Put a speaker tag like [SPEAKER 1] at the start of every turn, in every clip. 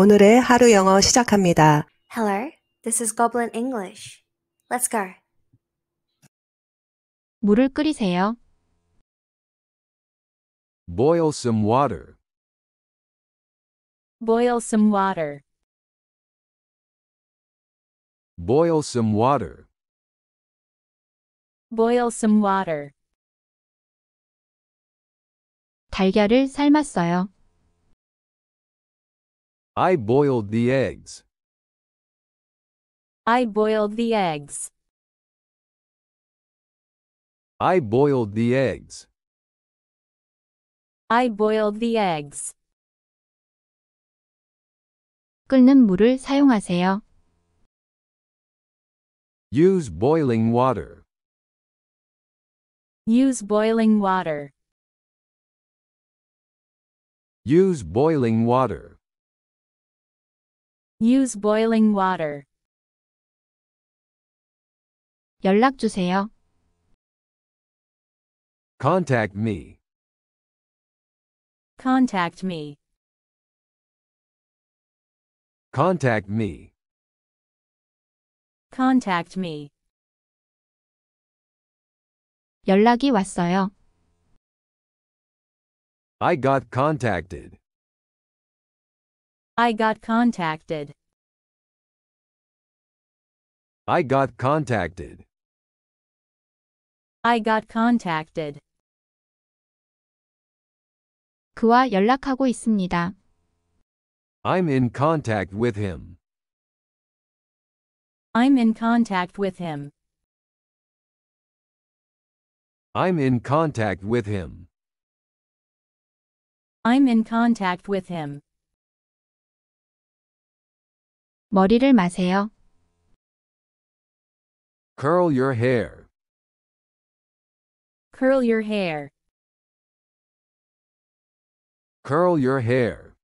[SPEAKER 1] 오늘의 하루 영어 시작합니다. Hello, this is Goblin English. Let's go. 물을 끓이세요.
[SPEAKER 2] Boil some water.
[SPEAKER 1] Boil some water.
[SPEAKER 2] Boil some water.
[SPEAKER 1] Boil some water. 달걀을 삶았어요.
[SPEAKER 2] I boiled the eggs.
[SPEAKER 1] I boiled the eggs.
[SPEAKER 2] I boiled the eggs.
[SPEAKER 1] I boiled the eggs. 끓는 물을 사용하세요.
[SPEAKER 2] Use boiling water.
[SPEAKER 1] Use boiling water.
[SPEAKER 2] Use boiling water.
[SPEAKER 1] Use boiling water. 연락 주세요.
[SPEAKER 2] Contact me.
[SPEAKER 1] Contact me.
[SPEAKER 2] Contact me.
[SPEAKER 1] Contact me. 연락이 왔어요.
[SPEAKER 2] I got contacted.
[SPEAKER 1] I got contacted.
[SPEAKER 2] I got contacted.
[SPEAKER 1] I got contacted. 그와 연락하고 있습니다.
[SPEAKER 2] I'm in contact with him.
[SPEAKER 1] I'm in contact with him.
[SPEAKER 2] I'm in contact with him.
[SPEAKER 1] I'm in contact with him. 머리를 마세요.
[SPEAKER 2] Curl your hair.
[SPEAKER 1] Curl your hair.
[SPEAKER 2] Curl your hair.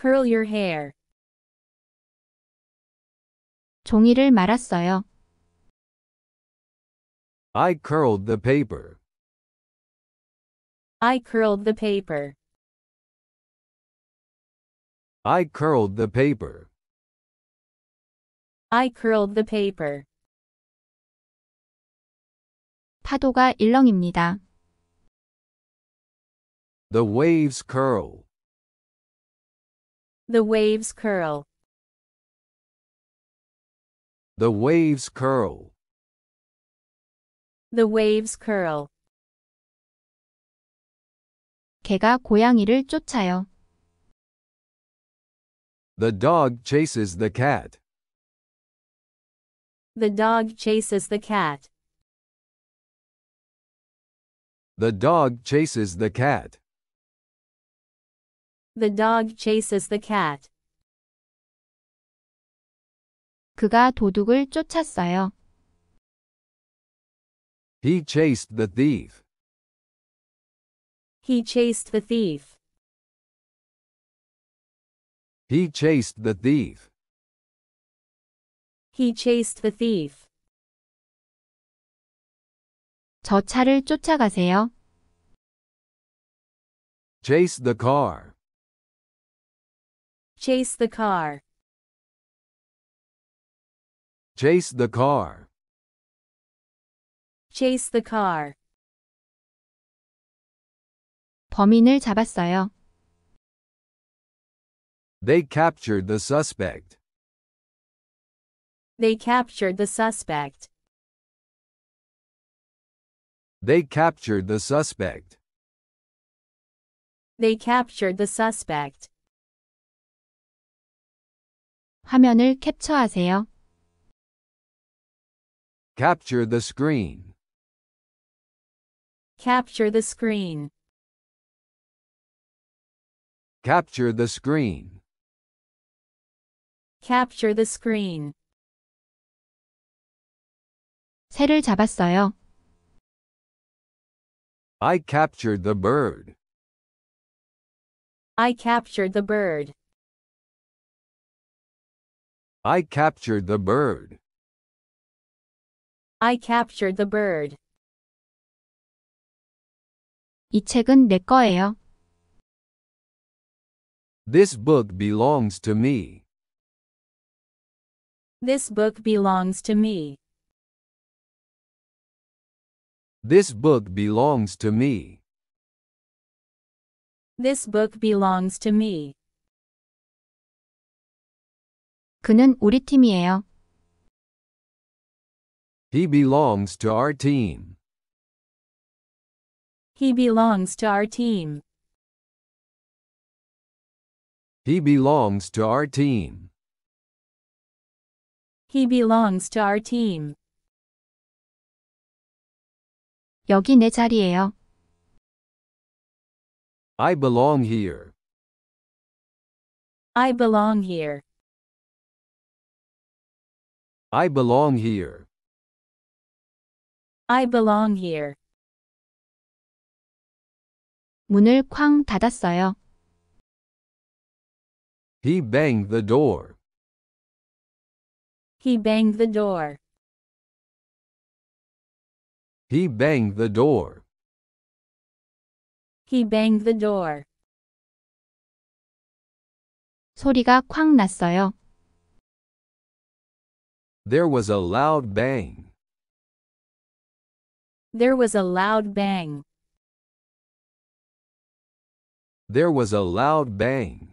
[SPEAKER 1] Curl your hair. 종이를 말았어요.
[SPEAKER 2] I curled the paper.
[SPEAKER 1] I curled the paper.
[SPEAKER 2] I curled the paper.
[SPEAKER 1] I curled the paper. 파도가 일렁입니다.
[SPEAKER 2] The waves curl.
[SPEAKER 1] The waves curl.
[SPEAKER 2] The waves curl.
[SPEAKER 1] The waves curl. 개가 고양이를 쫓아요.
[SPEAKER 2] The dog chases the cat.
[SPEAKER 1] The dog chases the cat.
[SPEAKER 2] The dog chases the cat.
[SPEAKER 1] The dog chases the cat. 그가 도둑을 쫓았어요.
[SPEAKER 2] He chased the thief.
[SPEAKER 1] He chased the thief.
[SPEAKER 2] He chased the thief.
[SPEAKER 1] He chased the thief. 저 차를 쫓아가세요.
[SPEAKER 2] Chase the car.
[SPEAKER 1] Chase the car.
[SPEAKER 2] Chase the car.
[SPEAKER 1] Chase the car. 범인을 잡았어요.
[SPEAKER 2] They captured the suspect.
[SPEAKER 1] They captured the suspect.
[SPEAKER 2] They captured the suspect.
[SPEAKER 1] They captured the suspect. 화면을 캡처하세요.
[SPEAKER 2] Capture the screen.
[SPEAKER 1] Capture the screen.
[SPEAKER 2] Capture the screen.
[SPEAKER 1] Capture the screen. 새를 잡았어요.
[SPEAKER 2] I captured the bird.
[SPEAKER 1] I captured the bird.
[SPEAKER 2] I captured the bird.
[SPEAKER 1] I captured the bird. 이 책은 내 거예요.
[SPEAKER 2] This book belongs to me.
[SPEAKER 1] This book belongs to me.
[SPEAKER 2] This book belongs to me.
[SPEAKER 1] This book belongs to me. 그는 우리 팀이에요.
[SPEAKER 2] He belongs to our team.
[SPEAKER 1] He belongs to our team.
[SPEAKER 2] He belongs to our team.
[SPEAKER 1] He belongs to our team. 여기 내 자리예요.
[SPEAKER 2] I belong here.
[SPEAKER 1] I belong here.
[SPEAKER 2] I belong here.
[SPEAKER 1] I belong here. 문을 쾅 닫았어요.
[SPEAKER 2] He banged the door.
[SPEAKER 1] He banged the door.
[SPEAKER 2] He banged the door.
[SPEAKER 1] He banged the door. 소리가 쾅 났어요.
[SPEAKER 2] There was a loud bang.
[SPEAKER 1] There was a loud bang.
[SPEAKER 2] There was a loud bang.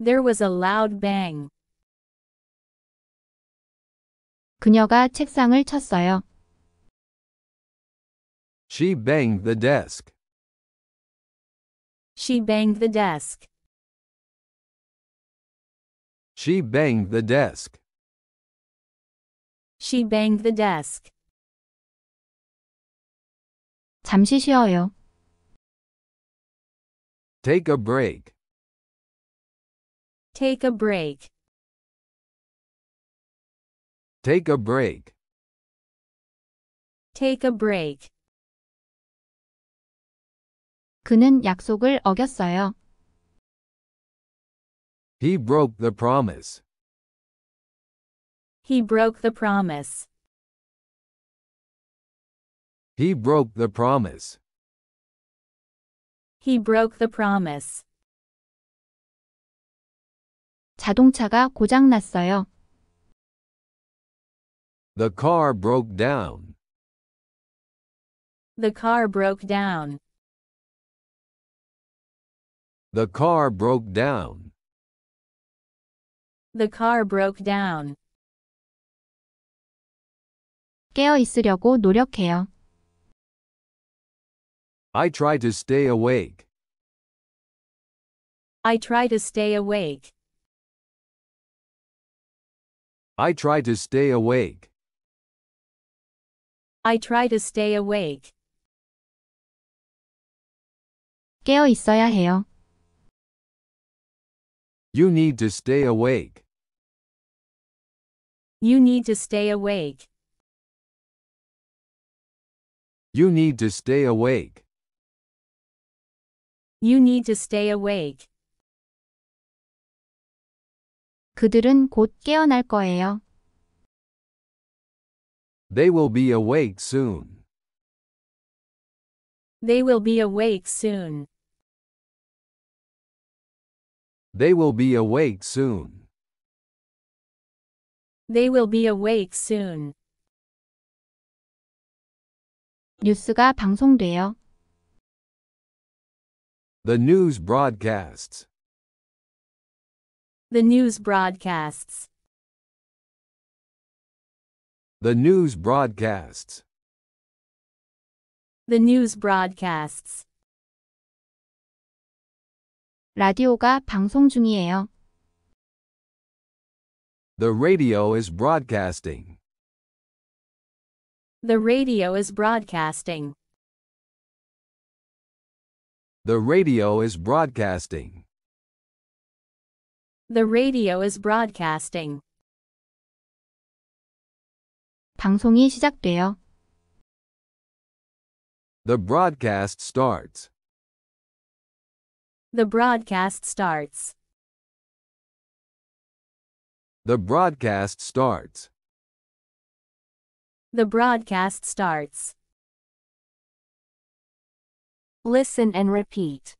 [SPEAKER 1] There was a loud bang. 그녀가 책상을 쳤어요.
[SPEAKER 2] She banged the desk.
[SPEAKER 1] She banged the desk.
[SPEAKER 2] She banged the desk.
[SPEAKER 1] She banged the desk. 잠시 쉬어요.
[SPEAKER 2] Take a break.
[SPEAKER 1] Take a break.
[SPEAKER 2] Take a break.
[SPEAKER 1] Take a break. 그는 약속을 어겼어요.
[SPEAKER 2] He broke the promise.
[SPEAKER 1] He broke the promise.
[SPEAKER 2] He broke the promise.
[SPEAKER 1] He broke the promise. 자동차가 고장 났어요.
[SPEAKER 2] The car broke down.
[SPEAKER 1] The car broke down.
[SPEAKER 2] The car broke down.
[SPEAKER 1] The car broke down. 깨어 있으려고 노력해요.
[SPEAKER 2] I try to stay awake.
[SPEAKER 1] I try to stay awake.
[SPEAKER 2] I try to stay awake.
[SPEAKER 1] I try to stay awake. 깨어 있어야 해요.
[SPEAKER 2] You need to stay awake.
[SPEAKER 1] You need to stay awake.
[SPEAKER 2] You need to stay awake.
[SPEAKER 1] You need to stay awake. 그들은 곧 깨어날 거예요.
[SPEAKER 2] They will be awake soon.
[SPEAKER 1] They will be awake soon.
[SPEAKER 2] They will be awake soon.
[SPEAKER 1] They will be awake soon. 뉴스가 방송돼요.
[SPEAKER 2] The news broadcasts.
[SPEAKER 1] The news broadcasts.
[SPEAKER 2] The news broadcasts.
[SPEAKER 1] The news broadcasts. 라디오가 방송 중이에요.
[SPEAKER 2] The radio is broadcasting.
[SPEAKER 1] The radio is broadcasting.
[SPEAKER 2] The radio is broadcasting.
[SPEAKER 1] The radio is broadcasting. 방송이 시작돼요.
[SPEAKER 2] The broadcast starts.
[SPEAKER 1] The broadcast starts.
[SPEAKER 2] The broadcast starts.
[SPEAKER 1] The broadcast starts. Listen and repeat.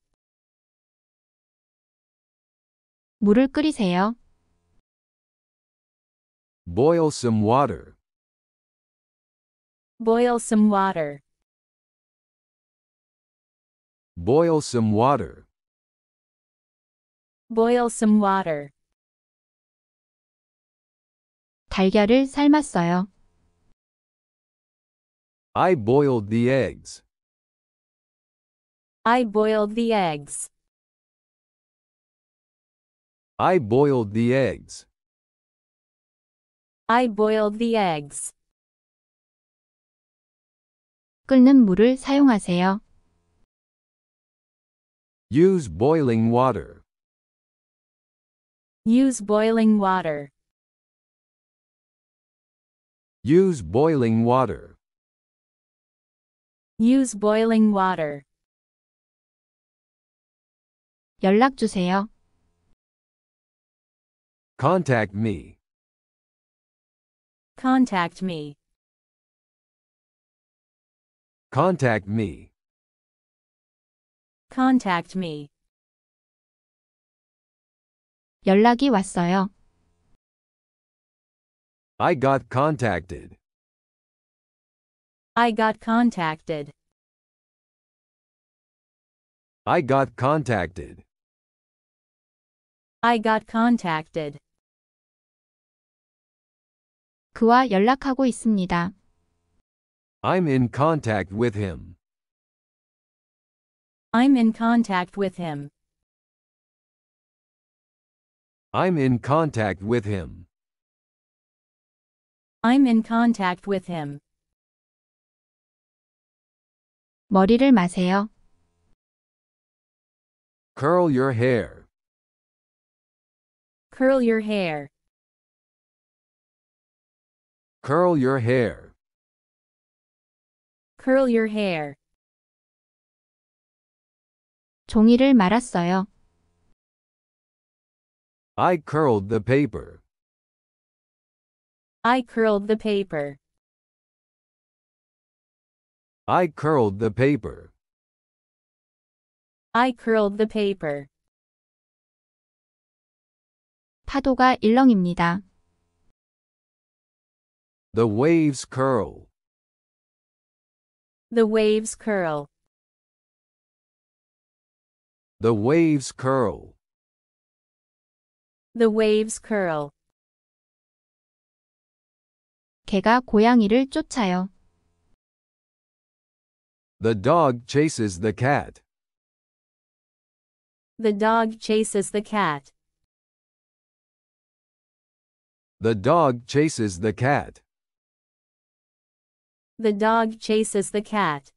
[SPEAKER 1] 물을 끓이세요.
[SPEAKER 2] Boil some water.
[SPEAKER 1] Boil some water.
[SPEAKER 2] Boil some water.
[SPEAKER 1] Boil some water. 달걀을 삶았어요.
[SPEAKER 2] I boiled the eggs.
[SPEAKER 1] I boiled the eggs.
[SPEAKER 2] I boiled the eggs.
[SPEAKER 1] I boiled the eggs. 끓는 물을 사용하세요.
[SPEAKER 2] Use boiling water.
[SPEAKER 1] Use boiling water.
[SPEAKER 2] Use boiling water.
[SPEAKER 1] Use boiling water. 연락 주세요.
[SPEAKER 2] Contact me.
[SPEAKER 1] Contact me.
[SPEAKER 2] Contact me.
[SPEAKER 1] Contact me. 연락이 왔어요.
[SPEAKER 2] I got contacted.
[SPEAKER 1] I got contacted.
[SPEAKER 2] I got contacted.
[SPEAKER 1] I got contacted. 그와 연락하고 있습니다.
[SPEAKER 2] I'm in contact with him.
[SPEAKER 1] I'm in contact with him.
[SPEAKER 2] I'm in contact with him.
[SPEAKER 1] I'm in contact with him. 머리를 마세요.
[SPEAKER 2] Curl your hair.
[SPEAKER 1] Curl your hair.
[SPEAKER 2] Curl your hair.
[SPEAKER 1] Curl your hair. 종이를 말았어요.
[SPEAKER 2] I curled the paper.
[SPEAKER 1] I curled the paper.
[SPEAKER 2] I curled the paper.
[SPEAKER 1] I curled the paper. 파도가 일렁입니다.
[SPEAKER 2] The waves curl.
[SPEAKER 1] The waves curl.
[SPEAKER 2] The waves curl.
[SPEAKER 1] The waves curl. 개가 고양이를 쫓아요.
[SPEAKER 2] The dog chases the cat.
[SPEAKER 1] The dog chases the cat.
[SPEAKER 2] The dog chases the cat.
[SPEAKER 1] The dog chases the cat.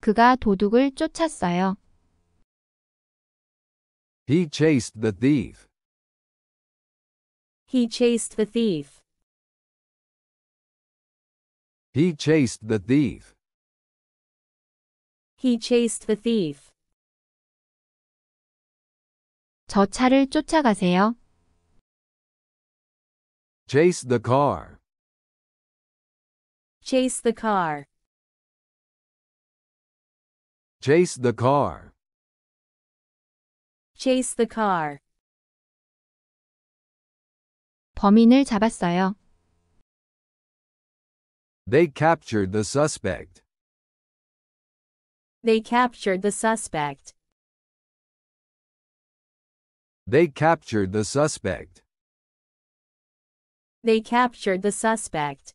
[SPEAKER 1] 그가 도둑을 쫓았어요.
[SPEAKER 2] He chased the thief.
[SPEAKER 1] He chased the thief.
[SPEAKER 2] He chased the thief.
[SPEAKER 1] He chased the thief. 저 차를 쫓아가세요.
[SPEAKER 2] Chase the car.
[SPEAKER 1] Chase the car.
[SPEAKER 2] Chase the car.
[SPEAKER 1] Chase the car. 범인을 잡았어요.
[SPEAKER 2] They captured the suspect.
[SPEAKER 1] They captured the suspect.
[SPEAKER 2] They captured the suspect.
[SPEAKER 1] They captured the suspect.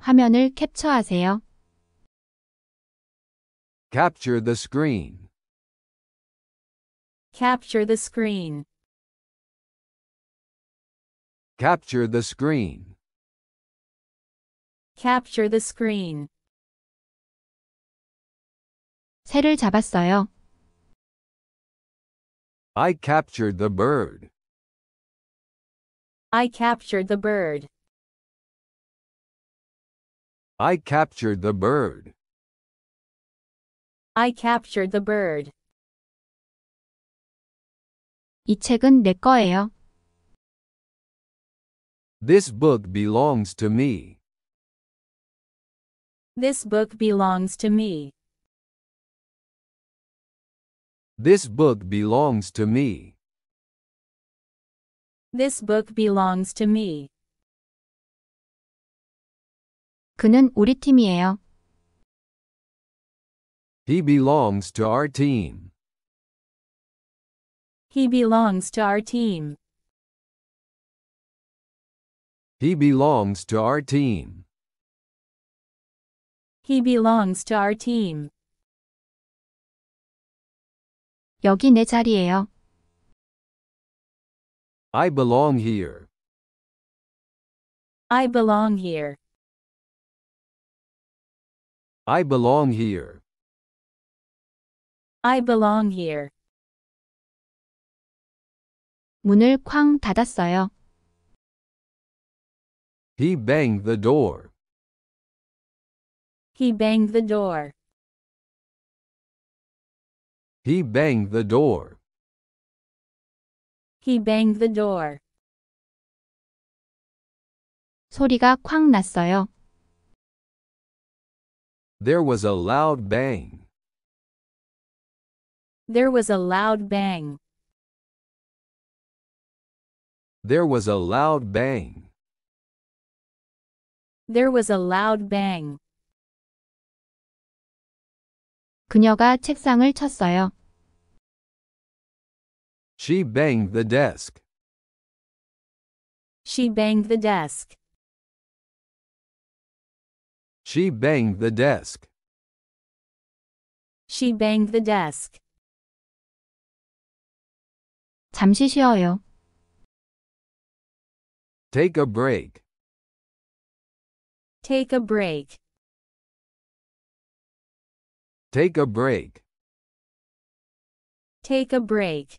[SPEAKER 1] 화면을 캡처하세요.
[SPEAKER 2] Capture the screen.
[SPEAKER 1] Capture the screen.
[SPEAKER 2] Capture the screen.
[SPEAKER 1] Capture the screen. 새를 잡았어요.
[SPEAKER 2] I captured the bird.
[SPEAKER 1] I captured the bird.
[SPEAKER 2] I captured the bird.
[SPEAKER 1] I captured the bird. 이 책은 내 거예요.
[SPEAKER 2] This book belongs to me.
[SPEAKER 1] This book belongs to me.
[SPEAKER 2] This book belongs to me.
[SPEAKER 1] This book belongs to me. 그는 우리 팀이에요.
[SPEAKER 2] He belongs to our team.
[SPEAKER 1] He belongs to our team.
[SPEAKER 2] He belongs to our team.
[SPEAKER 1] He belongs to our team. 여기 내 자리예요.
[SPEAKER 2] I belong here.
[SPEAKER 1] I belong here.
[SPEAKER 2] I belong here.
[SPEAKER 1] I belong here. 문을 쾅 닫았어요.
[SPEAKER 2] He banged the door.
[SPEAKER 1] He banged the door.
[SPEAKER 2] He banged the door.
[SPEAKER 1] He banged the door. 소리가 쾅 났어요.
[SPEAKER 2] There was a loud bang.
[SPEAKER 1] There was a loud bang.
[SPEAKER 2] There was a loud bang.
[SPEAKER 1] There was a loud bang. 그녀가 책상을 쳤어요.
[SPEAKER 2] She banged the desk.
[SPEAKER 1] She banged the desk.
[SPEAKER 2] She banged the desk.
[SPEAKER 1] She banged the desk. 잠시 쉬어요.
[SPEAKER 2] Take a break.
[SPEAKER 1] Take a break.
[SPEAKER 2] Take a break.
[SPEAKER 1] Take a break.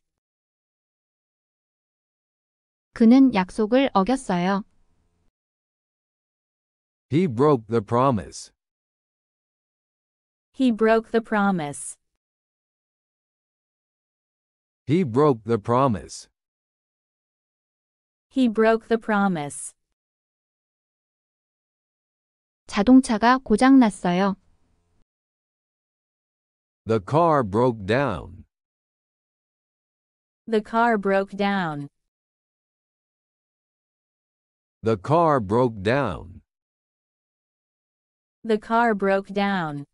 [SPEAKER 1] 그는 약속을 어겼어요.
[SPEAKER 2] He broke the promise.
[SPEAKER 1] He broke the promise.
[SPEAKER 2] He broke the promise.
[SPEAKER 1] He broke the promise. 자동차가 고장 났어요.
[SPEAKER 2] The car broke down.
[SPEAKER 1] The car broke down.
[SPEAKER 2] The car broke down.
[SPEAKER 1] The car broke down.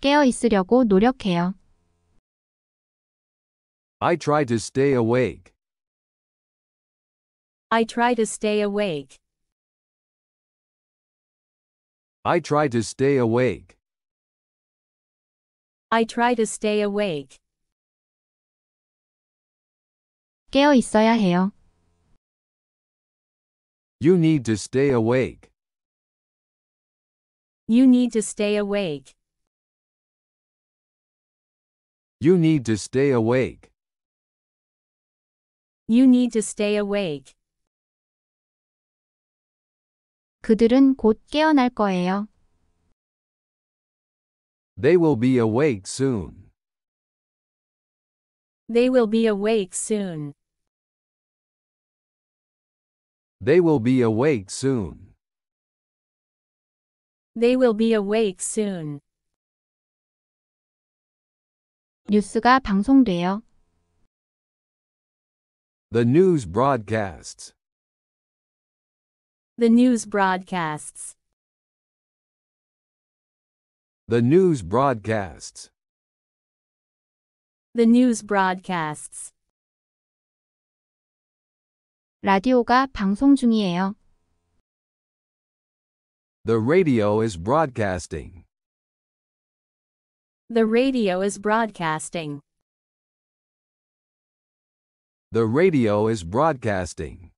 [SPEAKER 1] 깨어 있으려고 노력해요.
[SPEAKER 2] I try to stay awake.
[SPEAKER 1] I try to stay awake.
[SPEAKER 2] I try to stay awake.
[SPEAKER 1] I try to stay awake. 깨어 있어야 해요.
[SPEAKER 2] You need to stay awake.
[SPEAKER 1] You need to stay awake.
[SPEAKER 2] You need to stay awake.
[SPEAKER 1] You need to stay awake. 그들은 곧 깨어날 거예요.
[SPEAKER 2] They will be awake soon.
[SPEAKER 1] They will be awake soon.
[SPEAKER 2] They will be awake soon.
[SPEAKER 1] They will be awake soon. 뉴스가 방송돼요.
[SPEAKER 2] The news broadcasts.
[SPEAKER 1] The news broadcasts.
[SPEAKER 2] The news broadcasts.
[SPEAKER 1] The news broadcasts. 라디오가 방송 중이에요.
[SPEAKER 2] The radio is broadcasting.
[SPEAKER 1] The radio is broadcasting.
[SPEAKER 2] The radio is broadcasting.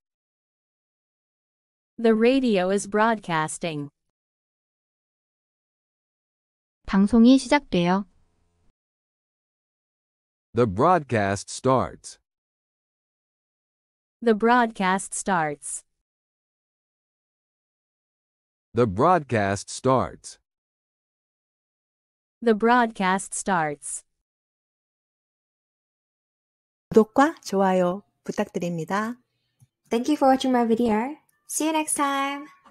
[SPEAKER 1] The radio is broadcasting. 방송이 시작돼요.
[SPEAKER 2] The broadcast starts.
[SPEAKER 1] The broadcast starts.
[SPEAKER 2] The broadcast starts.
[SPEAKER 1] The broadcast starts. 구독과 좋아요 부탁드립니다. Thank you for watching my video. See you next time.